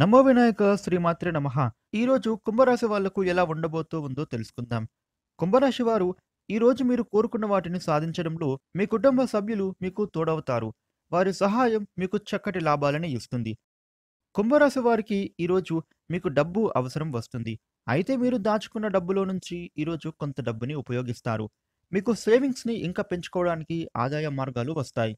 నమో వినాయక శ్రీమాత్రే నమ ఈరోజు కుంభరాశి వాళ్లకు ఎలా ఉండబోతూ ఉందో తెలుసుకుందాం కుంభరాశి వారు ఈరోజు మీరు కోరుకున్న వాటిని సాధించడంలో మీ కుటుంబ సభ్యులు మీకు తోడవుతారు వారి సహాయం మీకు చక్కటి లాభాలని ఇస్తుంది కుంభరాశి వారికి ఈరోజు మీకు డబ్బు అవసరం వస్తుంది అయితే మీరు దాచుకున్న డబ్బులో నుంచి ఈరోజు కొంత డబ్బుని ఉపయోగిస్తారు మీకు సేవింగ్స్ని ఇంకా పెంచుకోవడానికి ఆదాయ మార్గాలు వస్తాయి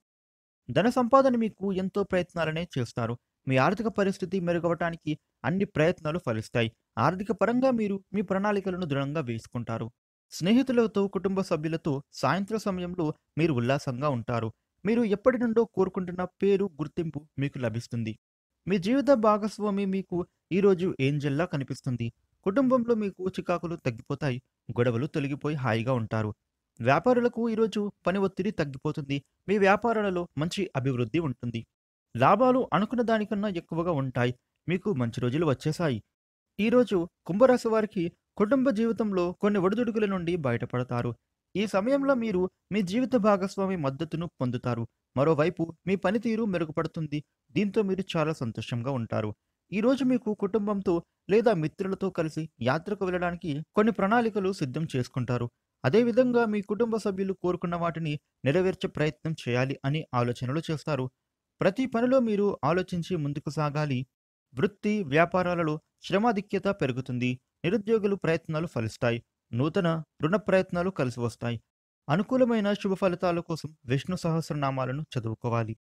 ధన సంపాదన మీకు ఎంతో ప్రయత్నాలనే చేస్తారు మీ ఆర్థిక పరిస్థితి మెరుగవటానికి అన్ని ప్రయత్నాలు ఫలిస్తాయి ఆర్థిక పరంగా మీరు మీ ప్రణాళికలను దృఢంగా వేసుకుంటారు స్నేహితులతో కుటుంబ సభ్యులతో సాయంత్రం సమయంలో మీరు ఉల్లాసంగా ఉంటారు మీరు ఎప్పటి నుండో కోరుకుంటున్న పేరు గుర్తింపు మీకు లభిస్తుంది మీ జీవిత భాగస్వామి మీకు ఈరోజు ఏంజల్లా కనిపిస్తుంది కుటుంబంలో మీకు చికాకులు తగ్గిపోతాయి గొడవలు తొలగిపోయి హాయిగా ఉంటారు వ్యాపారులకు ఈరోజు పని ఒత్తిడి తగ్గిపోతుంది మీ వ్యాపారాలలో మంచి అభివృద్ధి ఉంటుంది లాభాలు అనుకున్న దానికన్నా ఎక్కువగా ఉంటాయి మీకు మంచి రోజులు వచ్చేశాయి ఈరోజు కుంభరాశి వారికి కుటుంబ జీవితంలో కొన్ని ఒడిదుడుకుల నుండి బయటపడతారు ఈ సమయంలో మీరు మీ జీవిత భాగస్వామి మద్దతును పొందుతారు మరోవైపు మీ పనితీరు మెరుగుపడుతుంది దీంతో మీరు చాలా సంతోషంగా ఉంటారు ఈరోజు మీకు కుటుంబంతో లేదా మిత్రులతో కలిసి యాత్రకు వెళ్ళడానికి కొన్ని ప్రణాళికలు సిద్ధం చేసుకుంటారు అదేవిధంగా మీ కుటుంబ సభ్యులు కోరుకున్న వాటిని నెరవేర్చే ప్రయత్నం చేయాలి అని ఆలోచనలు చేస్తారు ప్రతి పనిలో మీరు ఆలోచించి ముందుకు సాగాలి వృత్తి వ్యాపారాలలో శ్రమాధిక్యత పెరుగుతుంది నిరుద్యోగులు ప్రయత్నాలు ఫలిస్తాయి నూతన రుణ ప్రయత్నాలు కలిసి వస్తాయి అనుకూలమైన శుభ ఫలితాల కోసం విష్ణు సహస్రనామాలను చదువుకోవాలి